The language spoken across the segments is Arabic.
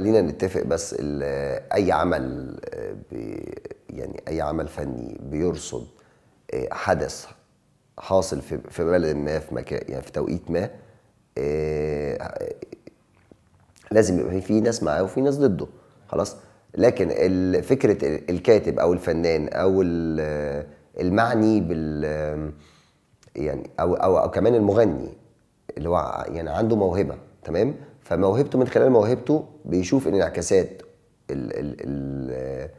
خلينا نتفق بس اي عمل يعني اي عمل فني بيرصد آه، حدث حاصل في بلد ما في مكان يعني في توقيت ما آه، لازم يبقى في ناس معاه وفي ناس ضده خلاص لكن فكره الكاتب او الفنان او المعني بال يعني او او, أو كمان المغني اللي هو يعني عنده موهبه تمام فموهبته من خلال موهبته بيشوف انعكاسات ال ال ال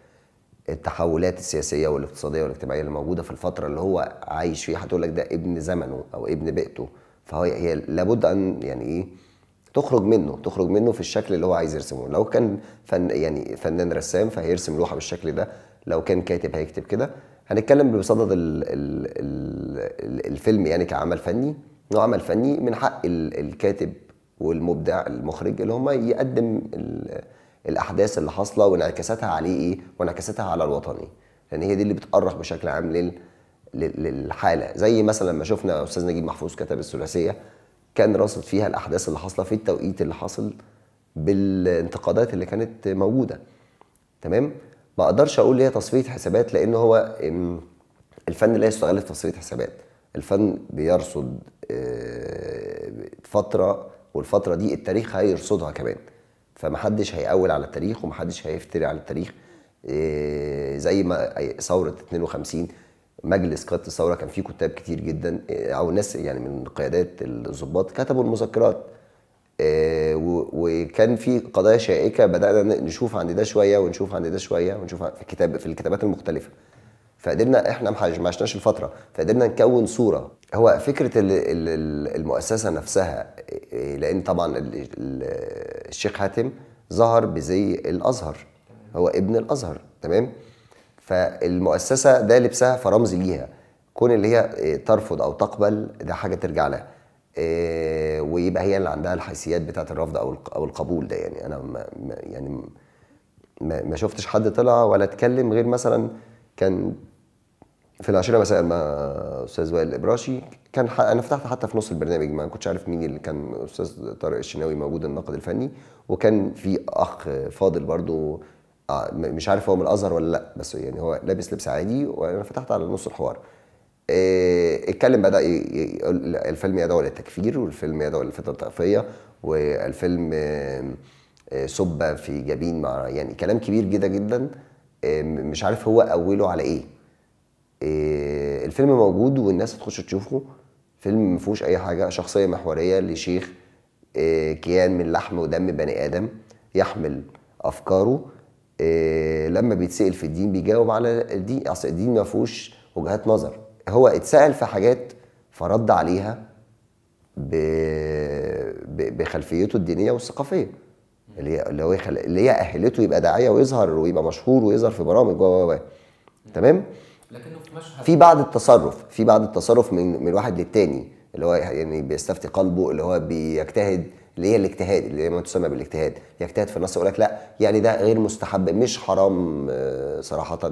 التحولات السياسيه والاقتصاديه والاجتماعيه اللي موجوده في الفتره اللي هو عايش فيها هتقول لك ده ابن زمنه او ابن بيئته فهو هي لابد ان يعني ايه تخرج منه تخرج منه في الشكل اللي هو عايز يرسمه لو كان فن يعني فنان رسام فهيرسم لوحه بالشكل ده لو كان كاتب هيكتب كده هنتكلم بصدد الـ الـ الـ الفيلم يعني كعمل فني انه عمل فني من حق الكاتب والمبدع المخرج اللي هم يقدم الاحداث اللي حاصله وانعكاساتها عليه ايه وانعكاساتها على الوطني لان هي دي اللي بتقرح بشكل عام لل للحاله زي مثلا لما شفنا استاذ نجيب محفوظ كتب الثلاثيه كان راصد فيها الاحداث اللي حاصله في التوقيت اللي حاصل بالانتقادات اللي كانت موجوده تمام ما اقدرش اقول هي تصفيه حسابات لان هو الفن لا يستغل في تصفيه حسابات الفن بيرصد آه، فتره والفتره دي التاريخ هيرصدها كمان فمحدش هيقول على التاريخ ومحدش هيفتري على التاريخ آه، زي ما ثوره 52 مجلس قياده الثوره كان فيه كتاب كتير جدا آه، او ناس يعني من قيادات الضباط كتبوا المذكرات آه، وكان في قضايا شائكه بدانا نشوف عند ده شويه ونشوف عند ده شويه ونشوف في الكتاب في الكتابات المختلفه فقدرنا احنا ما عشناش الفتره فقدرنا نكون صوره هو فكره المؤسسه نفسها لان طبعا الشيخ حاتم ظهر بزي الازهر هو ابن الازهر تمام فالمؤسسه ده لبسها فرمز ليها كون اللي هي ترفض او تقبل ده حاجه ترجع لها آه، ويبقى هي اللي عندها الحيثيات بتاعه الرفض او او القبول ده يعني انا ما يعني ما شفتش حد طلع ولا اتكلم غير مثلا كان في العشرة مساء مع استاذ وائل الابراشي كان انا فتحت حتى في نص البرنامج ما كنتش عارف مين اللي كان استاذ طارق الشناوي موجود الناقد الفني وكان في اخ فاضل برضو آه، مش عارف هو من الازهر ولا لا بس يعني هو لابس لبس عادي وانا فتحت على نص الحوار اتكلم آه، بدا يقول الفيلم يدعو للتكفير والفيلم يدعو للفتره الطائفيه والفيلم آه، صب في جبين مع يعني كلام كبير جدا جدا مش عارف هو اوله على ايه الفيلم موجود والناس هتخش تشوفه فيلم ما فيهوش اي حاجه شخصيه محوريه لشيخ آه، كيان من لحم ودم بني ادم يحمل افكاره آه، لما بيتسال في الدين بيجاوب على الدين اصل الدين ما فيهوش وجهات نظر هو اتسال في حاجات فرد عليها بخلفيته الدينيه والثقافيه اللي هي اللي هو اللي هي اهلته يبقى داعيه ويظهر ويبقى مشهور ويظهر في برامج و تمام في بعض التصرف في بعض التصرف من من واحد للتاني اللي هو يعني بيستفتي قلبه اللي هو بيجتهد اللي هي الاجتهاد اللي هي ما تسمى بالاجتهاد يجتهد في النص يقول لك لا يعني ده غير مستحب مش حرام آه، صراحه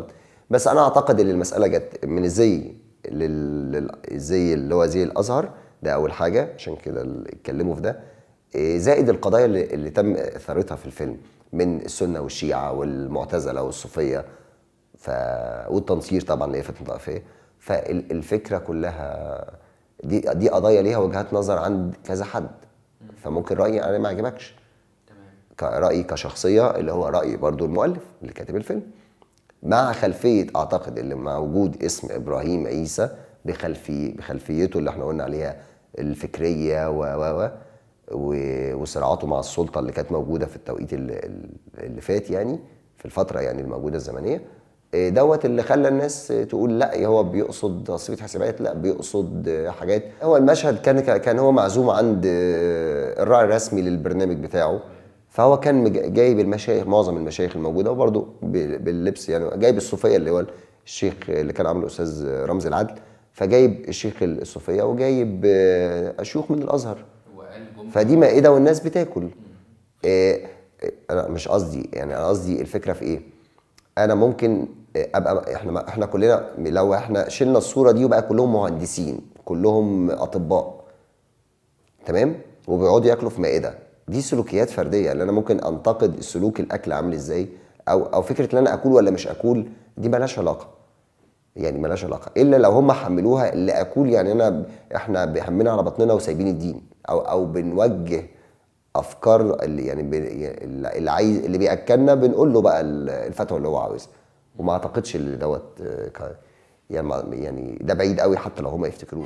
بس انا اعتقد ان المساله جت من الزي للزي اللي هو زي الازهر ده اول حاجه عشان كده اتكلموا في ده آه، زائد القضايا اللي, اللي تم اثارتها في الفيلم من السنه والشيعه والمعتزله والصوفيه ف والتنصير طبعا اللي لافت متوقفاه فالفكره كلها دي دي قضايا ليها وجهات نظر عند كذا حد فممكن رايي انا ما عجبكش رايي كشخصيه اللي هو راي برضو المؤلف اللي كاتب الفيلم مع خلفيه اعتقد اللي مع وجود اسم ابراهيم عيسى بخلفي بخلفيته اللي احنا قلنا عليها الفكريه و و و وصراعاته مع السلطه اللي كانت موجوده في التوقيت اللي, اللي فات يعني في الفتره يعني الموجوده الزمنيه آه، دوت اللي خلى الناس تقول لا هو بيقصد تصفيه حسابات لا بيقصد حاجات هو المشهد كان كان هو معزوم عند آه، الراعي الرسمي للبرنامج بتاعه فهو كان جايب المشايخ معظم المشايخ الموجوده وبرده باللبس يعني جايب الصوفيه اللي هو الشيخ اللي كان عامله استاذ رمز العدل فجايب الشيخ الصوفيه وجايب آه، اشيوخ من الازهر فدي مائده والناس بتاكل انا مش قصدي يعني انا قصدي الفكره في ايه انا ممكن ابقى احنا احنا كلنا لو احنا شلنا الصوره دي وبقى كلهم مهندسين كلهم اطباء تمام وبيقعدوا ياكلوا في مائده دي سلوكيات فرديه اللي انا ممكن انتقد سلوك الاكل عامل ازاي او او فكره ان انا اكل ولا مش اكل دي مالهاش علاقه يعني مالهاش علاقه الا لو هم حملوها اللي اكل يعني انا احنا بيهمنا على بطننا وسايبين الدين او او بنوجه افكار اللي يعني, يعني اللي عايز اللي بياكلنا بنقول له بقى الفتوى اللي هو عاوزها وما اعتقدش ان دوت آه، يعني يعني ده بعيد قوي حتى لو هما يفتكروه